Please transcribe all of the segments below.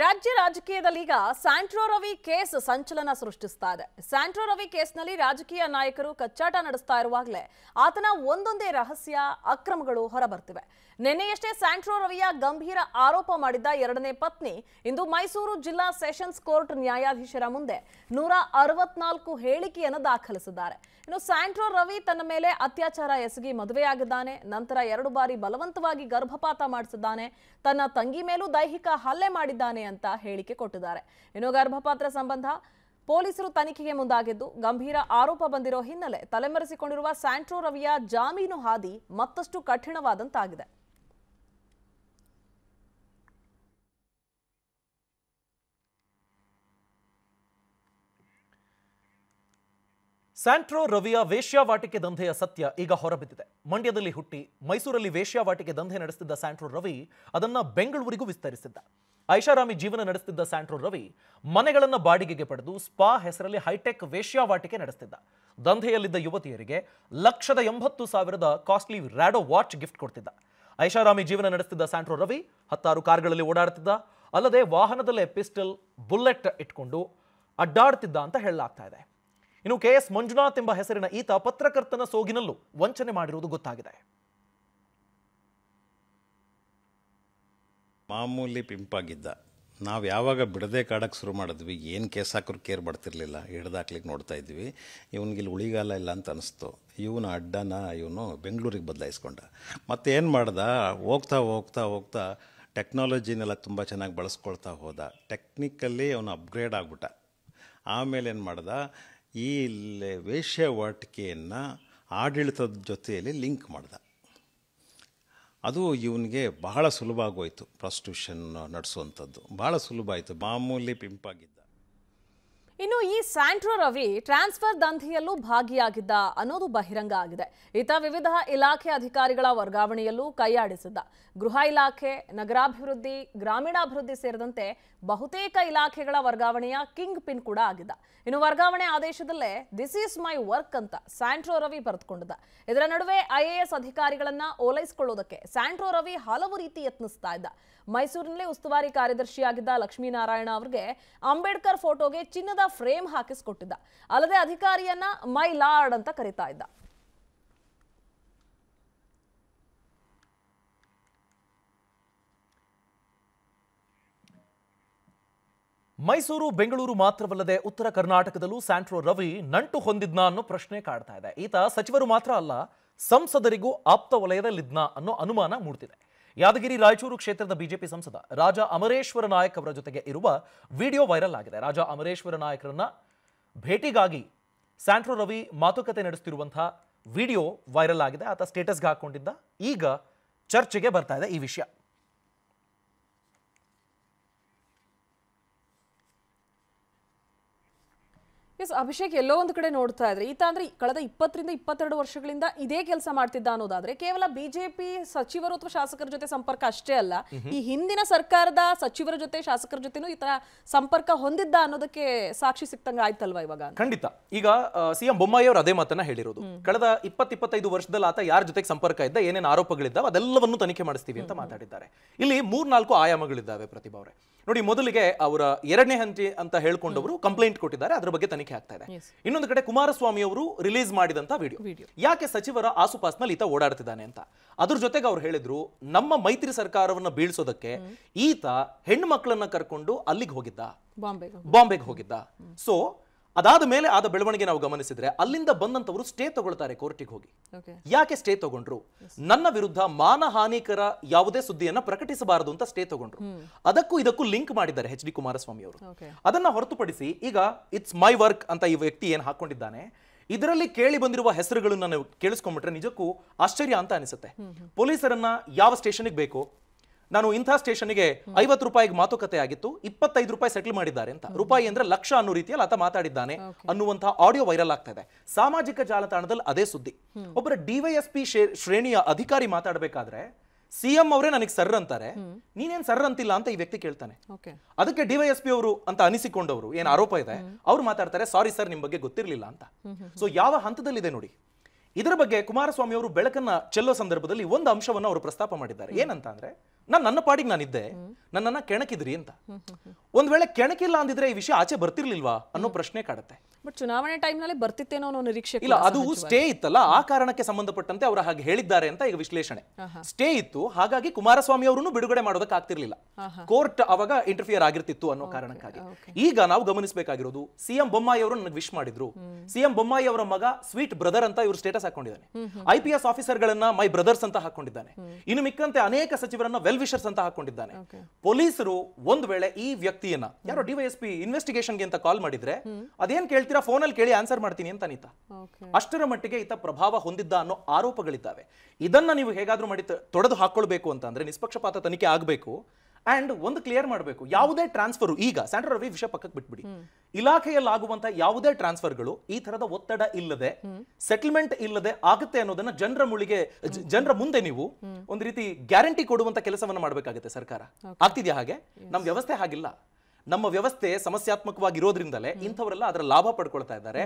ರಾಜ್ಯ ರಾಜಕೀಯದಲ್ಲಿ ಈಗ ಸ್ಯಾಂಟ್ರೋ ರವಿ ಕೇಸ್ ಸಂಚಲನ ಸೃಷ್ಟಿಸ್ತಾ ಇದೆ ಸ್ಯಾಂಟ್ರೋ ರವಿ ಕೇಸ್ನಲ್ಲಿ ರಾಜಕೀಯ ನಾಯಕರು ಕಚ್ಚಾಟ ನಡೆಸ್ತಾ ಇರುವಾಗಲೇ ಆತನ ಒಂದೊಂದೇ ರಹಸ್ಯ ಅಕ್ರಮಗಳು ಹೊರಬರ್ತಿವೆ ನಿನ್ನೆಯಷ್ಟೇ ಸ್ಯಾಂಟ್ರೋ ರವಿಯ ಗಂಭೀರ ಆರೋಪ ಮಾಡಿದ್ದ ಎರಡನೇ ಪತ್ನಿ ಇಂದು ಮೈಸೂರು ಜಿಲ್ಲಾ ಸೆಷನ್ಸ್ ಕೋರ್ಟ್ ನ್ಯಾಯಾಧೀಶರ ಮುಂದೆ ನೂರ ಅರವತ್ನಾಲ್ಕು ಹೇಳಿಕೆಯನ್ನು ದಾಖಲಿಸಿದ್ದಾರೆ ಇನ್ನು ಸ್ಯಾಂಟ್ರೋ ರವಿ ತನ್ನ ಮೇಲೆ ಅತ್ಯಾಚಾರ ಎಸಗಿ ಮದುವೆಯಾಗಿದ್ದಾನೆ ನಂತರ ಎರಡು ಬಾರಿ ಬಲವಂತವಾಗಿ ಗರ್ಭಪಾತ ಮಾಡಿಸಿದ್ದಾನೆ ತನ್ನ ತಂಗಿ ಮೇಲೂ ದೈಹಿಕ ಹಲ್ಲೆ ಮಾಡಿದ್ದಾನೆ ಅಂತ ಹೇಳಿಕೆ ಕೊಟ್ಟಿದ್ದಾರೆ ಇನ್ನು ಗರ್ಭಪಾತ್ರ ಸಂಬಂಧ ಪೊಲೀಸರು ತನಿಖೆಗೆ ಮುಂದಾಗಿದ್ದು ಗಂಭೀರ ಆರೋಪ ಬಂದಿರೋ ಹಿನ್ನೆಲೆ ತಲೆಮರೆಸಿಕೊಂಡಿರುವ ಸ್ಯಾಂಟ್ರೋ ರವಿಯ ಜಾಮೀನು ಹಾದಿ ಮತ್ತಷ್ಟು ಕಠಿಣವಾದಂತಾಗಿದೆ ಸ್ಯಾಂಟ್ರೋ ರವಿಯ ವೇಶ್ಯಾವಾಟಿಕೆ ದಂಧೆಯ ಸತ್ಯ ಈಗ ಹೊರಬಿದ್ದಿದೆ ಮಂಡ್ಯದಲ್ಲಿ ಹುಟ್ಟಿ ಮೈಸೂರಲ್ಲಿ ವೇಶ್ಯಾವಾಟಿಕೆ ದಂಧೆ ನಡೆಸುತ್ತಿದ್ದ ಸ್ಯಾಂಟ್ರೋ ರವಿ ಅದನ್ನ ಬೆಂಗಳೂರಿಗೂ ವಿಸ್ತರಿಸಿದ್ದ ಐಷಾರಾಮಿ ಜೀವನ ನಡೆಸುತ್ತಿದ್ದ ಸ್ಯಾಂಟ್ರೋ ರವಿ ಮನೆಗಳನ್ನು ಬಾಡಿಗೆಗೆ ಪಡೆದು ಸ್ಪಾ ಹೆಸರಲ್ಲಿ ಹೈಟೆಕ್ ವೇಶ್ಯಾವಾಟಿಕೆ ನಡೆಸುತ್ತಿದ್ದ ದಂಧೆಯಲ್ಲಿದ್ದ ಯುವತಿಯರಿಗೆ ಲಕ್ಷದ ಎಂಬತ್ತು ಸಾವಿರದ ಕಾಸ್ಟ್ಲಿ ರ್ಯಾಡೋ ವಾಚ್ ಗಿಫ್ಟ್ ಕೊಡ್ತಿದ್ದ ಐಷಾರಾಮಿ ಜೀವನ ನಡೆಸುತ್ತಿದ್ದ ಸ್ಯಾಂಟ್ರೋ ರವಿ ಹತ್ತಾರು ಕಾರ್ಗಳಲ್ಲಿ ಓಡಾಡುತ್ತಿದ್ದ ಅಲ್ಲದೆ ವಾಹನದಲ್ಲೇ ಪಿಸ್ಟಲ್ ಬುಲೆಟ್ ಇಟ್ಕೊಂಡು ಅಡ್ಡಾಡ್ತಿದ್ದ ಅಂತ ಹೇಳಲಾಗ್ತಾ ಇದೆ ಇನ್ನು ಕೆ ಎಸ್ ಮಂಜುನಾಥ್ ಎಂಬ ಹೆಸರಿನ ಈತ ಪತ್ರಕರ್ತನ ಸೋಗಿನಲ್ಲೂ ವಂಚನೆ ಮಾಡಿರುವುದು ಗೊತ್ತಾಗಿದೆ ಮಾಮೂಲಿ ಪಿಂಪಾಗಿದ್ದ ನಾವು ಯಾವಾಗ ಬಿಡದೆ ಕಾಡಕ್ಕೆ ಶುರು ಮಾಡಿದ್ವಿ ಏನು ಕೇಸ್ ಹಾಕಿದ್ರು ಕೇರ್ ಬರ್ತಿರ್ಲಿಲ್ಲ ಹಿಡ್ದಾಕ್ಲಿಕ್ಕೆ ನೋಡ್ತಾ ಇದ್ವಿ ಇವನಿಗೆ ಉಳಿಗಾಲ ಇಲ್ಲ ಅಂತ ಅನಿಸ್ತು ಇವನು ಅಡ್ಡನ ಇವನು ಬೆಂಗಳೂರಿಗೆ ಬದಲಾಯಿಸ್ಕೊಂಡ ಮತ್ತು ಏನು ಮಾಡ್ದ ಹೋಗ್ತಾ ಹೋಗ್ತಾ ಹೋಗ್ತಾ ಟೆಕ್ನಾಲಜಿನೆಲ್ಲ ತುಂಬ ಚೆನ್ನಾಗಿ ಬಳಸ್ಕೊಳ್ತಾ ಹೋದ ಟೆಕ್ನಿಕಲ್ಲಿ ಅವನು ಅಪ್ಗ್ರೇಡ್ ಆಗ್ಬಿಟ್ಟ ಆಮೇಲೆ ಏನು ಮಾಡ್ದ ಈ ವೇಶ್ಯ ವಾಟಿಕೆಯನ್ನು ಆಡಳಿತದ ಜೊತೆಯಲ್ಲಿ ಲಿಂಕ್ ಮಾಡ್ದೆ ಅದು ಇವನಿಗೆ ಬಹಳ ಸುಲಭ ಆಗೋಯ್ತು ಪ್ರಾಸ್ಟ್ಯೂಷನ್ ನಡೆಸುವಂಥದ್ದು ಬಹಳ ಸುಲಭ ಆಯಿತು ಮಾಮೂಲಿ ಪಿಂಪಾಗಿದ್ದ ಇನ್ನು ಈ ಸ್ಯಾಂಟ್ರೋ ರವಿ ಟ್ರಾನ್ಸ್ಫರ್ ದಂಧೆಯಲ್ಲೂ ಭಾಗಿಯಾಗಿದ್ದ ಅನ್ನೋದು ಬಹಿರಂಗ ಆಗಿದೆ ಈತ ವಿವಿಧ ಇಲಾಖೆ ಅಧಿಕಾರಿಗಳ ವರ್ಗಾವಣೆಯಲ್ಲೂ ಕೈಯಾಡಿಸಿದ್ದ ಗೃಹ ಇಲಾಖೆ ನಗರಾಭಿವೃದ್ಧಿ ಗ್ರಾಮೀಣಾಭಿವೃದ್ಧಿ ಸೇರಿದಂತೆ ಬಹುತೇಕ ಇಲಾಖೆಗಳ ವರ್ಗಾವಣೆಯ ಕಿಂಗ್ ಪಿನ್ ಕೂಡ ಆಗಿದ್ದ ಇನ್ನು ವರ್ಗಾವಣೆ ಆದೇಶದಲ್ಲೇ ದಿಸ್ ಈಸ್ ಮೈ ವರ್ಕ್ ಅಂತ ಸ್ಯಾಂಟ್ರೋ ರವಿ ಬರೆದುಕೊಂಡಿದ್ದ ಇದರ ನಡುವೆ ಐಎಎಸ್ ಅಧಿಕಾರಿಗಳನ್ನ ಓಲೈಸಿಕೊಳ್ಳೋದಕ್ಕೆ ಸ್ಯಾಂಟ್ರೋ ರವಿ ಹಲವು ರೀತಿ ಯತ್ನಿಸ್ತಾ ಇದ್ದ ಮೈಸೂರಿನಲ್ಲಿ ಉಸ್ತುವಾರಿ ಕಾರ್ಯದರ್ಶಿಯಾಗಿದ್ದ ಲಕ್ಷ್ಮೀನಾರಾಯಣ ಅವರಿಗೆ ಅಂಬೇಡ್ಕರ್ ಫೋಟೋಗೆ ಚಿನ್ನದ ಫ್ರೇಮ್ ಹಾಕಿಸ್ಕೊಟ್ಟಿದ್ದ ಅಲ್ಲದೆ ಅಧಿಕಾರಿಯನ್ನ ಮೈ ಲಾರ್ಡ್ ಅಂತ ಕರೀತಾ ಇದ್ದ ಮೈಸೂರು ಬೆಂಗಳೂರು ಮಾತ್ರವಲ್ಲದೆ ಉತ್ತರ ಕರ್ನಾಟಕದಲ್ಲೂ ಸ್ಯಾಂಟ್ರೋ ರವಿ ನಂಟು ಹೊಂದಿದ್ನ ಅನ್ನೋ ಪ್ರಶ್ನೆ ಕಾಡ್ತಾ ಇದೆ ಈತ ಸಚಿವರು ಮಾತ್ರ ಅಲ್ಲ ಸಂಸದರಿಗೂ ಆಪ್ತ ವಲಯದಲ್ಲಿದ್ನ ಅನ್ನೋ ಅನುಮಾನ ಮೂಡ್ತಿದೆ ಯಾದಗಿರಿ ರಾಯಚೂರು ಕ್ಷೇತ್ರದ ಬಿಜೆಪಿ ಸಂಸದ ರಾಜಾ ಅಮರೇಶ್ವರ ನಾಯಕ್ ಅವರ ಜೊತೆಗೆ ಇರುವ ವಿಡಿಯೋ ವೈರಲ್ ಆಗಿದೆ ರಾಜಾ ಅಮರೇಶ್ವರ ನಾಯಕರನ್ನ ಭೇಟಿಗಾಗಿ ಸ್ಯಾಂಟ್ರೋ ರವಿ ಮಾತುಕತೆ ನಡೆಸುತ್ತಿರುವಂತಹ ವಿಡಿಯೋ ವೈರಲ್ ಆಗಿದೆ ಆತ ಸ್ಟೇಟಸ್ಗೆ ಹಾಕೊಂಡಿದ್ದ ಈಗ ಚರ್ಚೆಗೆ ಬರ್ತಾ ಇದೆ ಈ ವಿಷಯ ಅಭಿಷೇಕ್ ಎಲ್ಲೋ ಒಂದು ಕಡೆ ನೋಡ್ತಾ ಇದ್ರೆ ಈತ ಅಂದ್ರೆ ಕಳೆದ ಇಪ್ಪತ್ತರಿಂದ ಇಪ್ಪತ್ತೆರಡು ವರ್ಷಗಳಿಂದ ಇದೇ ಕೆಲಸ ಮಾಡ್ತಿದ್ದ ಅನ್ನೋದಾದ್ರೆ ಕೇವಲ ಬಿಜೆಪಿ ಸಚಿವರು ಅಥವಾ ಶಾಸಕರ ಜೊತೆ ಸಂಪರ್ಕ ಅಷ್ಟೇ ಅಲ್ಲ ಈ ಹಿಂದಿನ ಸರ್ಕಾರದ ಸಚಿವರ ಜೊತೆ ಶಾಸಕರ ಜೊತೆನೂ ಈ ಸಂಪರ್ಕ ಹೊಂದಿದ್ದ ಅನ್ನೋದಕ್ಕೆ ಸಾಕ್ಷಿ ಸಿಕ್ತಂಗ ಆಯ್ತಲ್ವಾ ಇವಾಗ ಖಂಡಿತ ಈಗ ಸಿಎಂ ಬೊಮ್ಮಾಯಿ ಅವರು ಅದೇ ಮಾತನ್ನ ಹೇಳಿರೋದು ಕಳೆದ ಇಪ್ಪತ್ ಇಪ್ಪತ್ತೈದು ವರ್ಷದಲ್ಲಿ ಆತ ಯಾರ ಜೊತೆಗೆ ಸಂಪರ್ಕ ಇದ್ದ ಏನೇನು ಆರೋಪಗಳಿದ್ದಾವೆ ಅದೆಲ್ಲವನ್ನು ತನಿಖೆ ಮಾಡಿಸ್ತೀವಿ ಅಂತ ಮಾತಾಡಿದ್ದಾರೆ ಇಲ್ಲಿ ಮೂರ್ನಾಲ್ಕು ಆಯಾಮಗಳಿದ್ದಾವೆ ಪ್ರತಿಭಾ ಅವರೇ ನೋಡಿ ಮೊದಲಿಗೆ ಅವರ ಎರಡನೇ ಹಂತಿ ಅಂತ ಹೇಳ್ಕೊಂಡವರು ಕಂಪ್ಲೇಂಟ್ ಕೊಟ್ಟಿದ್ದಾರೆ ಅದರ ಬಗ್ಗೆ ತನಿಖೆ ಆಗ್ತಾ ಇದೆ ಇನ್ನೊಂದು ಕಡೆ ಕುಮಾರಸ್ವಾಮಿ ಅವರು ರಿಲೀಸ್ ಮಾಡಿದಂತ ವಿಡಿಯೋ ಯಾಕೆ ಸಚಿವರ ಆಸುಪಾಸ್ನಲ್ಲಿ ಈತ ಓಡಾಡ್ತಿದ್ದಾನೆ ಅಂತ ಅದ್ರ ಜೊತೆಗೆ ಅವ್ರು ಹೇಳಿದ್ರು ನಮ್ಮ ಮೈತ್ರಿ ಸರ್ಕಾರವನ್ನ ಬೀಳ್ಸೋದಕ್ಕೆ ಈತ ಹೆಣ್ಣು ಮಕ್ಕಳನ್ನ ಕರ್ಕೊಂಡು ಅಲ್ಲಿಗೆ ಹೋಗಿದ್ದ ಬಾಂಬೆಗೆ ಹೋಗಿದ್ದ ಸೊ ಅದಾದ ಮೇಲೆ ಆದ ಬೆಳವಣಿಗೆ ನಾವು ಗಮನಿಸಿದ್ರೆ ಅಲ್ಲಿಂದ ಬಂದಂತವರು ಸ್ಟೇ ತಗೊಳ್ತಾರೆ ಕೋರ್ಟಿಗೆ ಹೋಗಿ ಯಾಕೆ ಸ್ಟೇ ತಗೊಂಡ್ರು ನನ್ನ ವಿರುದ್ಧ ಮಾನಹಾನಿಕರ ಯಾವುದೇ ಸುದ್ದಿಯನ್ನ ಪ್ರಕಟಿಸಬಾರದು ಅಂತ ಸ್ಟೇ ತಗೊಂಡ್ರು ಅದಕ್ಕೂ ಇದಕ್ಕೂ ಲಿಂಕ್ ಮಾಡಿದ್ದಾರೆ ಎಚ್ ಡಿ ಕುಮಾರಸ್ವಾಮಿ ಅವರು ಅದನ್ನ ಹೊರತುಪಡಿಸಿ ಈಗ ಇಟ್ಸ್ ಮೈ ವರ್ಕ್ ಅಂತ ಈ ವ್ಯಕ್ತಿ ಏನು ಹಾಕೊಂಡಿದ್ದಾನೆ ಇದರಲ್ಲಿ ಕೇಳಿ ಬಂದಿರುವ ಹೆಸರುಗಳನ್ನ ಕೇಳಿಸ್ಕೊಂಡ್ಬಿಟ್ರೆ ನಿಜಕ್ಕೂ ಆಶ್ಚರ್ಯ ಅಂತ ಅನಿಸುತ್ತೆ ಪೊಲೀಸರನ್ನ ಯಾವ ಸ್ಟೇಷನ್ಗೆ ಬೇಕು ನಾನು ಇಂಥ ಸ್ಟೇಷನ್ಗೆ ಐವತ್ತು ರೂಪಾಯಿಗೆ ಮಾತುಕತೆ ಆಗಿತ್ತು ಇಪ್ಪತ್ತೈದು ರೂಪಾಯಿ ಸೆಟ್ಲ್ ಮಾಡಿದ್ದಾರೆ ಅಂತ ರೂಪಾಯಿ ಅಂದ್ರೆ ಲಕ್ಷ ಅನ್ನೋ ರೀತಿಯಲ್ಲಿ ಆತ ಮಾತಾಡಿದ್ದಾನೆ ಅನ್ನುವಂತಹ ಆಡಿಯೋ ವೈರಲ್ ಆಗ್ತಾ ಇದೆ ಸಾಮಾಜಿಕ ಜಾಲತಾಣದಲ್ಲಿ ಅದೇ ಸುದ್ದಿ ಒಬ್ಬರ ಡಿವೈಎಸ್ಪಿ ಶ್ರೇಣಿಯ ಅಧಿಕಾರಿ ಮಾತಾಡಬೇಕಾದ್ರೆ ಸಿಎಂ ಅವರೇ ನನಗೆ ಸರ್ ಅಂತಾರೆ ನೀನೇನ್ ಸರ್ ಅಂತಿಲ್ಲ ಅಂತ ಈ ವ್ಯಕ್ತಿ ಕೇಳ್ತಾನೆ ಅದಕ್ಕೆ ಡಿವೈಎಸ್ಪಿ ಅವರು ಅಂತ ಅನಿಸಿಕೊಂಡವರು ಏನ್ ಆರೋಪ ಇದೆ ಅವ್ರು ಮಾತಾಡ್ತಾರೆ ಸಾರಿ ಸರ್ ನಿಮ್ ಬಗ್ಗೆ ಗೊತ್ತಿರಲಿಲ್ಲ ಅಂತ ಸೊ ಯಾವ ಹಂತದಲ್ಲಿದೆ ನೋಡಿ ಇದರ ಬಗ್ಗೆ ಕುಮಾರಸ್ವಾಮಿ ಅವರು ಬೆಳಕನ್ನ ಚೆಲ್ಲೋ ಸಂದರ್ಭದಲ್ಲಿ ಒಂದು ಅಂಶವನ್ನು ಅವರು ಪ್ರಸ್ತಾಪ ಮಾಡಿದ್ದಾರೆ ಏನಂತ ಅಂದ್ರೆ ನಾನು ನನ್ನ ಪಾಡಿಗೆ ನಾನಿದ್ದೆ ನನ್ನನ್ನು ಕೆಣಕಿದ್ರಿ ಅಂತ ಒಂದು ವೇಳೆ ಕೆಣಕಿಲ್ಲ ಅಂದಿದ್ರೆ ಈ ವಿಷಯ ಆಚೆ ಬರ್ತಿರ್ಲಿಲ್ವಾ ಅನ್ನೋ ಪ್ರಶ್ನೆ ಕಾಡುತ್ತೆ ಬಟ್ ಚುನಾವಣೆ ನಲ್ಲಿ ಬರ್ತಿತ್ತೇನೋ ಅನ್ನೋ ನಿರೀಕ್ಷೆ ಇಲ್ಲ ಅದು ಸ್ಟೇ ಇತ್ತಲ್ಲ ಆ ಕಾರಣಕ್ಕೆ ಸಂಬಂಧಪಟ್ಟಂತೆ ಅವರು ಹಾಗೆ ಹೇಳಿದ್ದಾರೆ ಅಂತ ಈಗ ವಿಶ್ಲೇಷಣೆ ಸ್ಟೇ ಇತ್ತು ಹಾಗಾಗಿ ಕುಮಾರಸ್ವಾಮಿ ಅವರನ್ನು ಬಿಡುಗಡೆ ಮಾಡೋದಕ್ಕೆ ಆಗ್ತಿರ್ಲಿಲ್ಲ ಕೋರ್ಟ್ ಅವಾಗ ಇಂಟರ್ಫಿಯರ್ ಆಗಿರ್ತಿತ್ತು ಅನ್ನೋ ಕಾರಣಕ್ಕಾಗಿ ಈಗ ನಾವು ಗಮನಿಸಬೇಕಾಗಿರೋದು ಸಿಎಂ ಬೊಮ್ಮಾಯಿ ಅವರು ನನಗೆ ವಿಶ್ ಮಾಡಿದ್ರು ಸಿಎಂ ಬೊಮ್ಮಾಯಿ ಅವರ ಮಗ ಸ್ವೀಟ್ ಬ್ರದರ್ ಅಂತ ಇವರು ಸ್ಟೇಟಸ್ ಹಾಕೊಂಡಿದ್ದಾನೆ ಐ ಪಿ ಎಸ್ ಆಫೀಸರ್ ಗಳನ್ನ ಮೈ ಬ್ರದರ್ಸ್ ಅಂತ ಹಾಕೊಂಡಿದ್ದಾನೆ ಇನ್ನು ಮಿಕ್ಕಂತೆ ಅನೇಕ ಸಚಿವರನ್ನ ವೆಲ್ ವಿಶರ್ಸ್ ಅಂತ ಹಾಕೊಂಡಿದ್ದಾನೆ ಪೊಲೀಸರು ಒಂದ್ ವೇಳೆ ಈ ವ್ಯಕ್ತಿಯನ್ನ ಯಾರೋ ಡಿವೈಎಸ್ಪಿ ಇನ್ವೆಸ್ಟಿಗೇಷನ್ಗೆ ಅಂತ ಕಾಲ್ ಮಾಡಿದ್ರೆ ಅದೇನ್ ಕೇಳ್ತಾರೆ ಕೇಳ್ತೀರಾ ಫೋನಲ್ಲಿ ಕೇಳಿ ಆನ್ಸರ್ ಮಾಡ್ತೀನಿ ಅಂತ ಅನಿತಾ ಅಷ್ಟರ ಮಟ್ಟಿಗೆ ಈತ ಪ್ರಭಾವ ಹೊಂದಿದ್ದ ಅನ್ನೋ ಆರೋಪಗಳಿದ್ದಾವೆ ಇದನ್ನ ನೀವು ಹೇಗಾದ್ರೂ ಮಾಡಿ ತೊಡೆದು ಹಾಕೊಳ್ಬೇಕು ಅಂತ ಅಂದ್ರೆ ನಿಷ್ಪಕ್ಷಪಾತ ತನಿಖೆ ಆಗಬೇಕು ಅಂಡ್ ಒಂದು ಕ್ಲಿಯರ್ ಮಾಡಬೇಕು ಯಾವುದೇ ಟ್ರಾನ್ಸ್ಫರ್ ಈಗ ಸ್ಯಾಂಡ್ರ ರವಿ ವಿಷಯ ಪಕ್ಕಕ್ಕೆ ಬಿಟ್ಬಿಡಿ ಇಲಾಖೆಯಲ್ಲಿ ಆಗುವಂತಹ ಯಾವುದೇ ಟ್ರಾನ್ಸ್ಫರ್ಗಳು ಈ ತರದ ಒತ್ತಡ ಇಲ್ಲದೆ ಸೆಟಲ್ಮೆಂಟ್ ಇಲ್ಲದೆ ಆಗುತ್ತೆ ಅನ್ನೋದನ್ನ ಜನರ ಮುಳಿಗೆ ಜನರ ಮುಂದೆ ನೀವು ಒಂದು ರೀತಿ ಗ್ಯಾರಂಟಿ ಕೊಡುವಂತ ಕೆಲಸವನ್ನ ಮಾಡಬೇಕಾಗುತ್ತೆ ಸರ್ಕಾರ ಆಗ್ತಿದ್ಯಾ ಹಾಗೆ ನಮ್ ವ್ಯವಸ್ಥೆ ಹಾಗಿಲ್ಲ ನಮ್ಮ ವ್ಯವಸ್ಥೆ ಸಮಸ್ಯಾತ್ಮಕವಾಗಿರೋದ್ರಿಂದಲೇ ಇಂಥವರೆಲ್ಲ ಅದರ ಲಾಭ ಪಡ್ಕೊಳ್ತಾ ಇದ್ದಾರೆ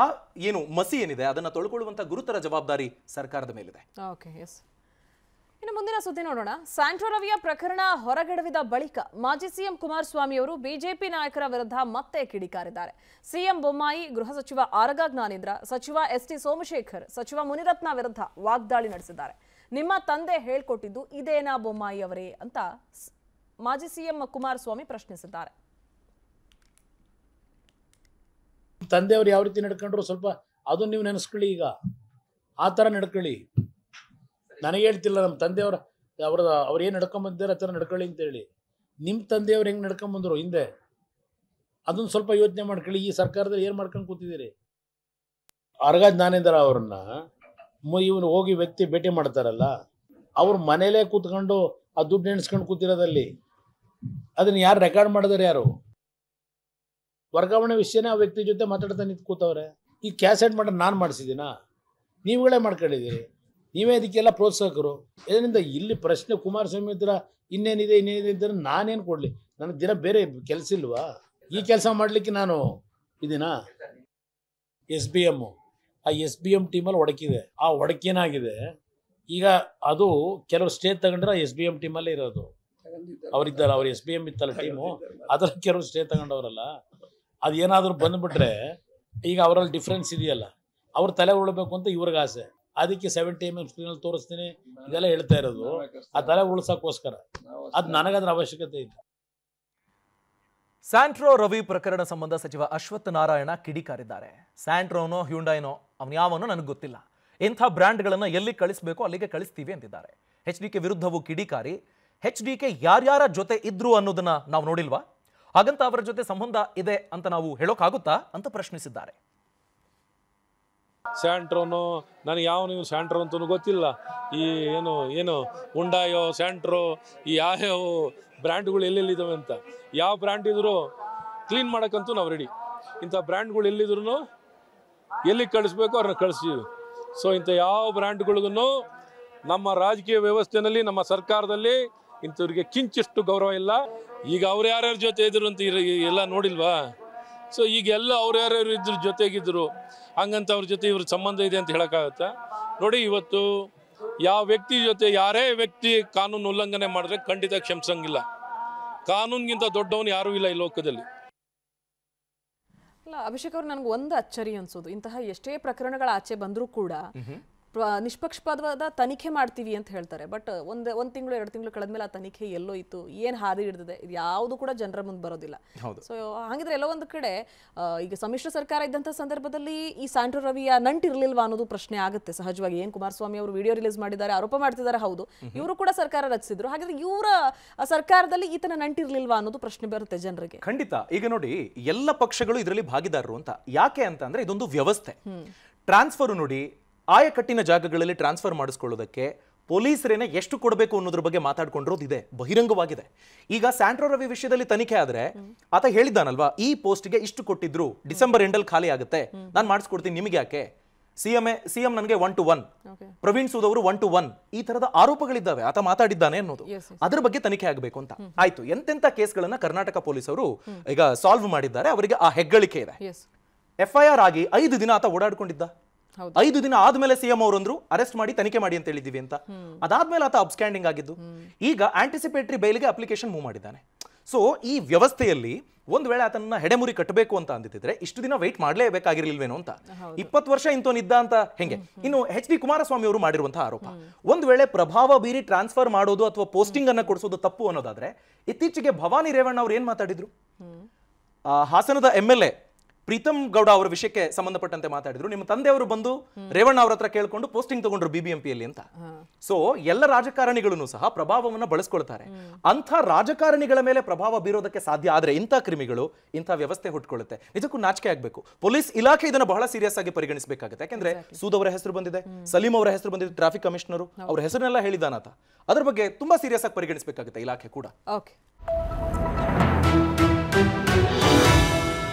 ಆ ಏನು ಮಸಿ ಏನಿದೆ ಅದನ್ನ ತೊಳ್ಕೊಳ್ಳುವಂತ ಗುರುತರ ಜವಾಬ್ದಾರಿ ಸರ್ಕಾರದ ಮೇಲಿದೆ ಇನ್ನು ಮುಂದಿನ ಸುದ್ದಿ ನೋಡೋಣ ಸ್ಯಾಂಟ್ರೋರವಿಯ ಪ್ರಕರಣ ಹೊರಗೆಡವಿದ ಬಳಿಕ ಮಾಜಿ ಸಿಎಂ ಕುಮಾರಸ್ವಾಮಿ ಅವರು ಬಿಜೆಪಿ ನಾಯಕರ ವಿರುದ್ಧ ಮತ್ತೆ ಕಿಡಿಕಾರಿದ್ದಾರೆ ಸಿಎಂ ಬೊಮ್ಮಾಯಿ ಗೃಹ ಸಚಿವ ಆರಗ ಜ್ಞಾನೇಂದ್ರ ಸಚಿವ ಎಸ್ಟಿ ಸೋಮಶೇಖರ್ ಸಚಿವ ಮುನಿರತ್ನ ವಿರುದ್ಧ ವಾಗ್ದಾಳಿ ನಡೆಸಿದ್ದಾರೆ ನಿಮ್ಮ ತಂದೆ ಹೇಳ್ಕೊಟ್ಟಿದ್ದು ಇದೇನಾ ಬೊಮ್ಮಾಯಿ ಅವರೇ ಅಂತ ಮಾಜಿ ಸಿಎಂ ಕುಮಾರಸ್ವಾಮಿ ಪ್ರಶ್ನಿಸಿದ್ದಾರೆ ತಂದೆಯವರು ಯಾವ ರೀತಿ ನಡ್ಕೊಂಡ್ರು ಸ್ವಲ್ಪ ಅದು ನೀವು ನೆನೆಸ್ಕೊಳ್ಳಿ ಈಗ ಆ ಥರ ನಡ್ಕೊಳ್ಳಿ ನನಗೆ ಹೇಳ್ತಿಲ್ಲ ನಮ್ಮ ತಂದೆಯವ್ರ ಅವ್ರ ಅವ್ರು ಏನು ನಡ್ಕೊಂಬಂದಿದ್ದಾರೆ ಆ ಥರ ನಡ್ಕೊಳ್ಳಿ ಅಂತೇಳಿ ನಿಮ್ಮ ತಂದೆಯವ್ರು ಹೆಂಗೆ ಬಂದ್ರು ಹಿಂದೆ ಅದನ್ನು ಸ್ವಲ್ಪ ಯೋಚನೆ ಮಾಡ್ಕೊಳ್ಳಿ ಈ ಸರ್ಕಾರದಲ್ಲಿ ಏನು ಮಾಡ್ಕೊಂಡು ಕೂತಿದ್ದೀರಿ ಅರ್ಗ ಜ್ಞಾನೇಂದ್ರ ಅವ್ರನ್ನ ಇವನು ಹೋಗಿ ವ್ಯಕ್ತಿ ಭೇಟಿ ಮಾಡ್ತಾರಲ್ಲ ಅವ್ರ ಮನೇಲೇ ಕೂತ್ಕೊಂಡು ಆ ದುಡ್ಡು ನೆನ್ಸ್ಕೊಂಡು ಕೂತಿರೋದಲ್ಲಿ ಅದನ್ನ ಯಾರು ರೆಕಾರ್ಡ್ ಮಾಡಿದ್ರೆ ಯಾರು ವರ್ಗಾವಣೆ ವಿಷಯನೇ ಆ ವ್ಯಕ್ತಿ ಜೊತೆ ಮಾತಾಡ್ತಾ ನಿಂತು ಕೂತವ್ರೆ ಈ ಕ್ಯಾಸೆಟ್ ಮಾಡ್ರೆ ನಾನು ಮಾಡಿಸಿದ್ದೀನಾ ನೀವುಗಳೇ ಮಾಡ್ಕೊಂಡಿದ್ದೀರಿ ನೀವೇ ಇದಕ್ಕೆಲ್ಲ ಪ್ರೋತ್ಸಾಹಕರು ಇದರಿಂದ ಇಲ್ಲಿ ಪ್ರಶ್ನೆ ಕುಮಾರಸ್ವಾಮಿ ಹತ್ರ ಇನ್ನೇನಿದೆ ಇನ್ನೇನಿದೆ ಅಂತ ನಾನೇನು ಕೊಡಲಿ ನನಗೆ ದಿನ ಬೇರೆ ಕೆಲಸ ಇಲ್ವಾ ಈ ಕೆಲಸ ಮಾಡಲಿಕ್ಕೆ ನಾನು ಇದೀನಾ ಎಸ್ ಬಿ ಎಮ್ಮು ಆ ಎಸ್ ಬಿ ಎಮ್ ಟೀಮಲ್ಲಿ ಒಡಕಿದೆ ಆ ಒಡಕೇನಾಗಿದೆ ಈಗ ಅದು ಕೆಲವು ಸ್ಟೇಜ್ ತಗೊಂಡ್ರೆ ಎಸ್ ಬಿ ಎಮ್ ಟೀಮಲ್ಲೇ ಇರೋದು ಅವರಿದ್ದಾರೆ ಅವ್ರು ಎಸ್ ಬಿ ಎಂ ಇತ್ತಲ್ಲ ಟೀಮು ಅದರ ಕೆಲವರು ಸ್ಟೇ ತಗೊಂಡವರಲ್ಲ ಅದು ಏನಾದರೂ ಬಂದ್ಬಿಟ್ರೆ ಈಗ ಅವರಲ್ಲಿ ಡಿಫ್ರೆನ್ಸ್ ಇದೆಯಲ್ಲ ಅವ್ರ ತಲೆ ಉಳ್ಬೇಕು ಅಂತ ಇವ್ರಿಗೆ ಆಸೆ ಅದಕ್ಕೆ ಸೆವೆಂಟಿ ಎಮ್ ಎಮ್ ಸ್ಕ್ರೀನಲ್ಲಿ ತೋರಿಸ್ತೀನಿ ಇದೆಲ್ಲ ಹೇಳ್ತಾ ಇರೋದು ಆ ತಲೆ ಉಳಿಸೋಕ್ಕೋಸ್ಕರ ಅದು ನನಗದ್ರ ಅವಶ್ಯಕತೆ ಇದೆ ಸ್ಯಾಂಟ್ರೋ ರವಿ ಪ್ರಕರಣ ಸಂಬಂಧ ಸಚಿವ ಅಶ್ವತ್ಥ ನಾರಾಯಣ ಕಿಡಿಕಾರಿದ್ದಾರೆ ಸ್ಯಾಂಟ್ರೋನೋ ಹ್ಯುಂಡೈನೋ ಯಾವನೋ ನನಗೆ ಗೊತ್ತಿಲ್ಲ ಇಂಥ ಬ್ರ್ಯಾಂಡ್ಗಳನ್ನು ಎಲ್ಲಿ ಕಳಿಸಬೇಕೋ ಅಲ್ಲಿಗೆ ಕಳಿಸ್ತೀವಿ ಅಂತಿದ್ದಾರೆ ಎಚ್ ಡಿ ಕೆ ವಿರುದ್ಧವೂ ಕಿಡಿಕಾರಿ ಹೆಚ್ ಡಿ ಕೆ ಯಾರ್ಯಾರ ಜೊತೆ ಇದ್ರು ಅನ್ನೋದನ್ನ ನಾವು ನೋಡಿಲ್ವಾ ಹಾಗಂತ ಅವರ ಜೊತೆ ಸಂಬಂಧ ಇದೆ ಅಂತ ನಾವು ಹೇಳೋಕ್ಕಾಗುತ್ತಾ ಅಂತ ಪ್ರಶ್ನಿಸಿದ್ದಾರೆ ಸ್ಯಾಂಟ್ರೋನು ನನಗೆ ಯಾವ ನೀವು ಸ್ಯಾಂಟ್ರೋ ಅಂತ ಗೊತ್ತಿಲ್ಲ ಈ ಏನು ಏನು ಉಂಡಾಯೋ ಸ್ಯಾಂಟ್ರೋ ಈ ಯಾವ ಬ್ರ್ಯಾಂಡ್ಗಳು ಎಲ್ಲೆಲ್ಲಿದ್ದಾವೆ ಅಂತ ಯಾವ ಬ್ರ್ಯಾಂಡ್ ಇದ್ರೂ ಕ್ಲೀನ್ ಮಾಡೋಕ್ಕಂತೂ ನಾವು ರೆಡಿ ಇಂಥ ಬ್ರ್ಯಾಂಡ್ಗಳು ಎಲ್ಲಿದ್ರು ಎಲ್ಲಿಗೆ ಕಳಿಸ್ಬೇಕು ಅವ್ರನ್ನ ಕಳಿಸ್ತೀವಿ ಸೊ ಇಂಥ ಯಾವ ಬ್ರ್ಯಾಂಡ್ಗಳಿಗೂ ನಮ್ಮ ರಾಜಕೀಯ ವ್ಯವಸ್ಥೆಯಲ್ಲಿ ನಮ್ಮ ಸರ್ಕಾರದಲ್ಲಿ ಇಂಥವ್ರಿಗೆ ಕಿಂಚಿಷ್ಟು ಗೌರವ ಇಲ್ಲ ಈಗ ಅವ್ರು ಯಾರ್ಯಾರ ಜೊತೆ ಇದ್ರು ಅಂತ ಎಲ್ಲ ನೋಡಿಲ್ವಾ ಸೊ ಈಗೆಲ್ಲ ಅವ್ರು ಯಾರ್ಯಾರು ಇದ್ರ ಜೊತೆಗಿದ್ರು ಹಂಗಂತ ಅವ್ರ ಜೊತೆ ಇವ್ರ ಸಂಬಂಧ ಇದೆ ಅಂತ ಹೇಳೋಕ್ಕಾಗತ್ತೆ ನೋಡಿ ಇವತ್ತು ಯಾವ ವ್ಯಕ್ತಿ ಜೊತೆ ಯಾರೇ ವ್ಯಕ್ತಿ ಕಾನೂನು ಉಲ್ಲಂಘನೆ ಮಾಡಿದ್ರೆ ಖಂಡಿತ ಕ್ಷಮಿಸಂಗಿಲ್ಲ ಕಾನೂನಿಗಿಂತ ದೊಡ್ಡವನು ಯಾರೂ ಇಲ್ಲ ಈ ಲೋಕದಲ್ಲಿ ಅಲ್ಲ ಅಭಿಷೇಕ್ ಅವ್ರು ನನ್ಗೆ ಒಂದು ಅಚ್ಚರಿ ಅನ್ಸೋದು ಇಂತಹ ಎಷ್ಟೇ ಪ್ರಕರಣಗಳ ಆಚೆ ಬಂದರೂ ಕೂಡ ನಿಷ್ಪಕ್ಷಪಾತವಾದ ತನಿಖೆ ಮಾಡ್ತೀವಿ ಅಂತ ಹೇಳ್ತಾರೆ ಬಟ್ ಒಂದು ಒಂದು ತಿಂಗಳು ಎರಡು ತಿಂಗಳು ಮೇಲೆ ಆ ತನಿಖೆ ಎಲ್ಲೋ ಇತ್ತು ಏನು ಹಾದಿ ಹಿಡಿದಿದೆ ಇದು ಯಾವುದು ಕೂಡ ಜನರ ಮುಂದೆ ಬರೋದಿಲ್ಲ ಸೊ ಹಾಗಿದ್ರೆ ಎಲ್ಲೋ ಒಂದು ಕಡೆ ಈಗ ಸಮ್ಮಿಶ್ರ ಸರ್ಕಾರ ಇದ್ದಂಥ ಸಂದರ್ಭದಲ್ಲಿ ಈ ಸ್ಯಾಂಟ್ರೋ ರವಿಯ ಇರ್ಲಿಲ್ವಾ ಅನ್ನೋದು ಪ್ರಶ್ನೆ ಆಗುತ್ತೆ ಸಹಜವಾಗಿ ಏನು ಕುಮಾರಸ್ವಾಮಿ ಅವರು ವಿಡಿಯೋ ರಿಲೀಸ್ ಮಾಡಿದ್ದಾರೆ ಆರೋಪ ಮಾಡ್ತಿದ್ದಾರೆ ಹೌದು ಇವರು ಕೂಡ ಸರ್ಕಾರ ರಚಿಸಿದ್ರು ಹಾಗಾದ್ರೆ ಇವರ ಸರ್ಕಾರದಲ್ಲಿ ಈತನ ನಂಟಿರ್ಲಿಲ್ವಾ ಅನ್ನೋದು ಪ್ರಶ್ನೆ ಬರುತ್ತೆ ಜನರಿಗೆ ಖಂಡಿತ ಈಗ ನೋಡಿ ಎಲ್ಲ ಪಕ್ಷಗಳು ಇದರಲ್ಲಿ ಭಾಗಿದಾರರು ಅಂತ ಯಾಕೆ ಅಂತ ಇದೊಂದು ವ್ಯವಸ್ಥೆ ಟ್ರಾನ್ಸ್ಫರ್ ನೋಡಿ ಆಯಕಟ್ಟಿನ ಜಾಗಗಳಲ್ಲಿ ಟ್ರಾನ್ಸ್ಫರ್ ಮಾಡಿಸ್ಕೊಳ್ಳೋದಕ್ಕೆ ಪೊಲೀಸರೇನೆ ಎಷ್ಟು ಕೊಡಬೇಕು ಅನ್ನೋದ್ರ ಬಗ್ಗೆ ಇದೆ ಬಹಿರಂಗವಾಗಿದೆ ಈಗ ಸ್ಯಾಂಟ್ರೋ ರವಿ ವಿಷಯದಲ್ಲಿ ತನಿಖೆ ಆದರೆ ಆತ ಹೇಳಿದ್ದಾನಲ್ವಾ ಈ ಪೋಸ್ಟ್ಗೆ ಇಷ್ಟು ಕೊಟ್ಟಿದ್ರು ಡಿಸೆಂಬರ್ ಎಂಡಲ್ಲಿ ಖಾಲಿ ಆಗುತ್ತೆ ನಾನು ಮಾಡಿಸ್ಕೊಡ್ತೀನಿ ನಿಮಗೆ ಯಾಕೆ CM M A C M ನನಗೆ one two one Praveen Sood ಅವರು ಒನ್ ಟು ಒನ್ ಈ ತರದ ಆರೋಪಗಳಿದ್ದಾವೆ ಆತ ಮಾತಾಡಿದ್ದಾನೆ ಅನ್ನೋದು ಅದರ ಬಗ್ಗೆ ತನಿಖೆ ಆಗಬೇಕು ಅಂತ ಆಯ್ತು ಎಂತೆಂಥ ಕೇಸ್ಗಳನ್ನ ಕರ್ನಾಟಕ ಪೊಲೀಸರು ಈಗ ಸಾಲ್ವ್ ಮಾಡಿದ್ದಾರೆ ಅವರಿಗೆ ಆ ಹೆಗ್ಗಳಿಕೆ ಇದೆ ಎಫ್ಐಆರ್ ಆಗಿ ಐದು ದಿನ ಆತ ಓಡಾಡ್ಕೊಂಡಿದ್ದ ಐದು ದಿನ ಆದ್ಮೇಲೆ ಸಿಎಂ ಅವರಂದ್ರು ಅರೆಸ್ಟ್ ಮಾಡಿ ತನಿಖೆ ಮಾಡಿ ಅಂತ ಹೇಳಿದೀವಿ ಅಂತ ಅದಾದ್ಮೇಲೆ ಆತ ಅಬ್ಸ್ಕ್ಯಾಂಡಿಂಗ್ ಆಗಿದ್ದು ಈಗ ಆಂಟಿಸಿಪೇಟರಿ ಬೈಲ್ಗೆ ಅಪ್ಲಿಕೇಶನ್ ಮೂವ್ ಮಾಡಿದ್ದಾನೆ ಸೊ ಈ ವ್ಯವಸ್ಥೆಯಲ್ಲಿ ಒಂದ್ ವೇಳೆ ಅದನ್ನ ಹೆಡೆಮುರಿ ಕಟ್ಟಬೇಕು ಅಂತ ಅಂದಿದ್ರೆ ಇಷ್ಟು ದಿನ ವೆಯ್ಟ್ ಮಾಡಲೇಬೇಕಾಗಿರ್ಲಿಲ್ವೇನೋ ಅಂತ ಇಪ್ಪತ್ತು ವರ್ಷ ಇಂಥವನಿದ್ದ ಅಂತ ಹೆಂಗೆ ಇನ್ನು ಎಚ್ ಡಿ ಕುಮಾರಸ್ವಾಮಿ ಅವರು ಮಾಡಿರುವಂತಹ ಆರೋಪ ಒಂದು ವೇಳೆ ಪ್ರಭಾವ ಬೀರಿ ಟ್ರಾನ್ಸ್ಫರ್ ಮಾಡೋದು ಅಥವಾ ಪೋಸ್ಟಿಂಗ್ ಅನ್ನ ಕೊಡಿಸೋದು ತಪ್ಪು ಅನ್ನೋದಾದ್ರೆ ಇತ್ತೀಚೆಗೆ ಭವಾನಿ ರೇವಣ್ಣ ಅವರು ಏನ್ ಮಾತಾಡಿದ್ರು ಹಾಸನದ M L A Preetham Gowda ಅವರ ವಿಷಯಕ್ಕೆ ಸಂಬಂಧಪಟ್ಟಂತೆ ಮಾತಾಡಿದ್ರು ನಿಮ್ಮ ತಂದೆಯವರು ಬಂದು ರೇವಣ್ಣ ಅವರ ಹತ್ರ ಕೇಳ್ಕೊಂಡು ಪೋಸ್ಟಿಂಗ್ ತಗೊಂಡ್ರು ಬಿಬಿಎಂಪಿಯಲ್ಲಿ ಅಂತ ಸೊ ಎಲ್ಲ ರಾಜಕಾರಣಿಗಳನ್ನು ಸಹ ಪ್ರಭಾವವನ್ನು ಬಳಸ್ಕೊಳ್ತಾರೆ ಅಂಥ ರಾಜಕಾರಣಿಗಳ ಮೇಲೆ ಪ್ರಭಾವ ಬೀರೋದಕ್ಕೆ ಸಾಧ್ಯ ಆದರೆ ಇಂಥ ಕ್ರಿಮಿಗಳು ಇಂಥ ವ್ಯವಸ್ಥೆ ಹುಟ್ಕೊಳ್ಳುತ್ತೆ ಇದಕ್ಕೂ ನಾಚಿಕೆ ಆಗಬೇಕು ಪೊಲೀಸ್ ಇಲಾಖೆ ಇದನ್ನು ಬಹಳ ಸೀರಿಯಸ್ ಆಗಿ ಪರಿಗಣಿಸಬೇಕಾಗುತ್ತೆ ಯಾಕಂದ್ರೆ ಸೂದ್ ಅವರ ಹೆಸರು ಬಂದಿದೆ ಸಲೀಂ ಅವರ ಹೆಸರು ಬಂದಿದೆ ಟ್ರಾಫಿಕ್ ಕಮಿಷನರು ಅವ್ರ ಹೆಸರನ್ನೆಲ್ಲ ಹೇಳಿದಾನಾತ ಅದ್ರ ಬಗ್ಗೆ ತುಂಬಾ ಸೀರಿಯಸ್ ಆಗಿ ಪರಿಗಣಿಸಬೇಕಾಗುತ್ತೆ ಇಲಾಖೆ ಕೂಡ ಓಕೆ